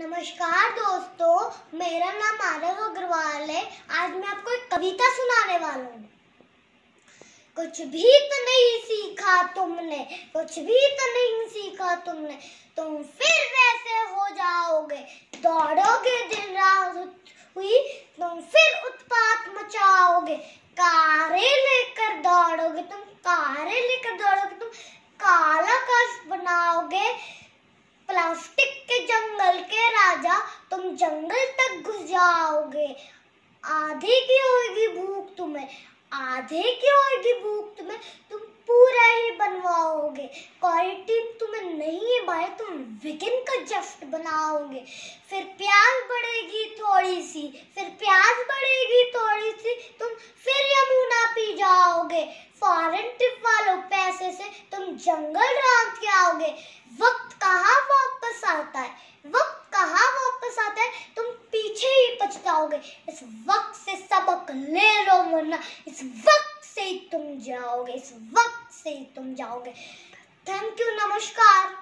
नमस्कार दोस्तों मेरा नाम आरव अग्रवाल है आज मैं आपको एक कविता सुनाने वाला हूँ कुछ भी तो नहीं सीखा तुमने कुछ भी तो नहीं सीखा तुमने तुम फिर वैसे हो जाओगे दौड़ोगे दिन रात हुई तुम फिर उत्पात मचाओगे कारे लेकर दौड़ोगे तुम कारे लेकर दौड़ोगे तुम काला कश बनाओगे प्लास्टिक जंगल तक घुस जाओगे आधे की होगी भूख तुम्हें आधे की होगी भूख तुम्हें तुम पूरा ही बनवाओगे क्वालिटी तुम्हें नहीं है भाई तुम विकिन का जफ्ट बनाओगे फिर प्याज बढ़ेगी थोड़ी सी फिर प्याज बढ़ेगी थोड़ी सी तुम फिर यमुना पी जाओगे फॉरेन ट्रिप वालों पैसे से तुम जंगल रात के आओगे वक्त कहाँ वापस आता है वक्त जाओगे इस वक्त से सबक ले लो वरना इस वक्त से ही तुम जाओगे इस वक्त से ही तुम जाओगे थैंक यू नमस्कार